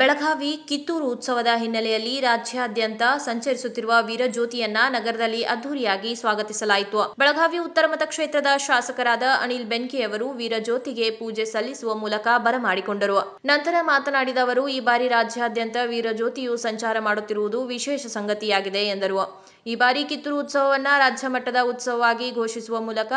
ಬೆಳಗಾವಿ ಕಿತ್ತೂರು ಉತ್ಸವದ ಹಿನ್ನೆಲೆಯಲ್ಲಿ ರಾಜ್ಯಾದ್ಯಂತ ಸಂಚರಿಸುತ್ತಿರುವ ವೀರಜ್ಯೋತಿಯನ್ನ ನಗರದಲ್ಲಿ ಅದ್ದೂರಿಯಾಗಿ ಸ್ವಾಗತಿಸಲಾಯಿತು ಬೆಳಗಾವಿ ಉತ್ತರ ಮತಕ್ಷೇತ್ರದ ಶಾಸಕರಾದ ಅನಿಲ್ ಬೆನ್ಕಿಯವರು ವೀರಜ್ಯೋತಿಗೆ ಪೂಜೆ ಸಲ್ಲಿಸುವ ಮೂಲಕ ಬರಮಾಡಿಕೊಂಡರು ನಂತರ ಮಾತನಾಡಿದ ಅವರು ಈ ಬಾರಿ ರಾಜ್ಯಾದ್ಯಂತ ವೀರಜ್ಯೋತಿಯು ಸಂಚಾರ ಮಾಡುತ್ತಿರುವುದು ವಿಶೇಷ ಸಂಗತಿಯಾಗಿದೆ ಎಂದರು ಈ ಬಾರಿ ಕಿತ್ತೂರು ಉತ್ಸವವನ್ನು ರಾಜ್ಯ ಮಟ್ಟದ ಉತ್ಸವವಾಗಿ ಘೋಷಿಸುವ ಮೂಲಕ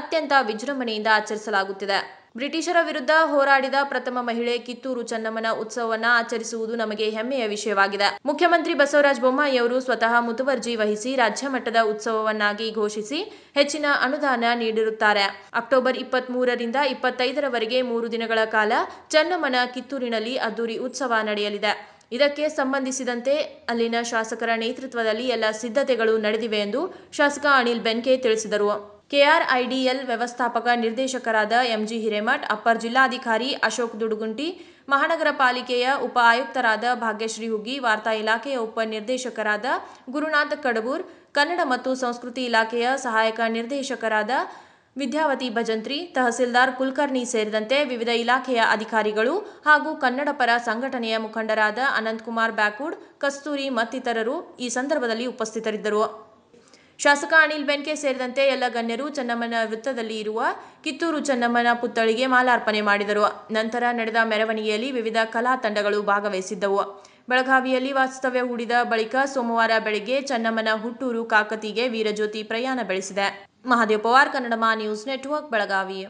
ಅತ್ಯಂತ ವಿಜೃಂಭಣೆಯಿಂದ ಆಚರಿಸಲಾಗುತ್ತಿದೆ ಬ್ರಿಟಿಷರ ವಿರುದ್ಧ ಹೋರಾಡಿದ ಪ್ರಥಮ ಮಹಿಳೆ ಕಿತ್ತೂರು ಚನ್ನಮ್ಮನ ಉತ್ಸವವನ್ನು ಆಚರಿಸುವುದು ನಮಗೆ ಹೆಮ್ಮೆಯ ವಿಷಯವಾಗಿದೆ ಮುಖ್ಯಮಂತ್ರಿ ಬಸವರಾಜ ಬೊಮ್ಮಾಯಿ ಅವರು ಸ್ವತಃ ಮುತುವರ್ಜಿ ವಹಿಸಿ ರಾಜ್ಯ ಮಟ್ಟದ ಉತ್ಸವವನ್ನಾಗಿ ಘೋಷಿಸಿ ಹೆಚ್ಚಿನ ಅನುದಾನ ನೀಡಿರುತ್ತಾರೆ ಅಕ್ಟೋಬರ್ ಇಪ್ಪತ್ತ್ ಮೂರರಿಂದ ಇಪ್ಪತ್ತೈದರವರೆಗೆ ಮೂರು ದಿನಗಳ ಕಾಲ ಚನ್ನಮ್ಮನ ಕಿತ್ತೂರಿನಲ್ಲಿ ಅದ್ದೂರಿ ಉತ್ಸವ ನಡೆಯಲಿದೆ ಇದಕ್ಕೆ ಸಂಬಂಧಿಸಿದಂತೆ ಅಲ್ಲಿನ ಶಾಸಕರ ನೇತೃತ್ವದಲ್ಲಿ ಎಲ್ಲ ಸಿದ್ಧತೆಗಳು ನಡೆದಿವೆ ಎಂದು ಶಾಸಕ ಅನಿಲ್ ಬೆನ್ಕೆ ತಿಳಿಸಿದರು ಕೆಆರ್ಐಡಿಎಲ್ ವ್ಯವಸ್ಥಾಪಕ ನಿರ್ದೇಶಕರಾದ ಎಂಜಿ ಹಿರೇಮಠ್ ಅಪ್ಪರ್ ಜಿಲ್ಲಾಧಿಕಾರಿ ಅಶೋಕ್ ದುಡುಗುಂಟಿ ಮಹಾನಗರ ಪಾಲಿಕೆಯ ಉಪ ಆಯುಕ್ತರಾದ ಭಾಗ್ಯಶ್ರೀ ಹುಗ್ಗಿ ವಾರ್ತಾ ಇಲಾಖೆಯ ಉಪ ನಿರ್ದೇಶಕರಾದ ಗುರುನಾಥ್ ಕಡಬೂರ್ ಕನ್ನಡ ಮತ್ತು ಸಂಸ್ಕೃತಿ ಇಲಾಖೆಯ ಸಹಾಯಕ ನಿರ್ದೇಶಕರಾದ ವಿದ್ಯಾವತಿ ಭಜಂತ್ರಿ ತಹಸೀಲ್ದಾರ್ ಕುಲಕರ್ಣಿ ಸೇರಿದಂತೆ ವಿವಿಧ ಇಲಾಖೆಯ ಅಧಿಕಾರಿಗಳು ಹಾಗೂ ಕನ್ನಡ ಪರ ಸಂಘಟನೆಯ ಮುಖಂಡರಾದ ಅನಂತಕುಮಾರ್ ಬ್ಯಾಕೂಡ್ ಕಸ್ತೂರಿ ಮತ್ತಿತರರು ಈ ಸಂದರ್ಭದಲ್ಲಿ ಉಪಸ್ಥಿತರಿದ್ದರು ಶಾಸಕ ಅನಿಲ್ ಬೆನ್ಕೆ ಸೇರಿದಂತೆ ಎಲ್ಲ ಗಣ್ಯರು ಚೆನ್ನಮ್ಮನ ವೃತ್ತದಲ್ಲಿ ಇರುವ ಕಿತ್ತೂರು ಚೆನ್ನಮ್ಮನ ಪುತ್ಥಳಿಗೆ ಮಾಲಾರ್ಪಣೆ ಮಾಡಿದರು ನಂತರ ನಡೆದ ಮೆರವಣಿಗೆಯಲ್ಲಿ ವಿವಿಧ ಕಲಾ ತಂಡಗಳು ಭಾಗವಹಿಸಿದ್ದವು ಬೆಳಗಾವಿಯಲ್ಲಿ ವಾಸ್ತವ್ಯ ಹೂಡಿದ ಬಳಿಕ ಸೋಮವಾರ ಬೆಳಗ್ಗೆ ಚನ್ನಮ್ಮನ ಹುಟ್ಟೂರು ಕಾಕತಿಗೆ ವೀರಜ್ಯೋತಿ ಪ್ರಯಾಣ ಬೆಳೆಸಿದೆ ಮಹಾದೇವ್ ಪವಾರ್ ಮಾ ನ್ಯೂಸ್ ನೆಟ್ವರ್ಕ್ ಬೆಳಗಾವಿ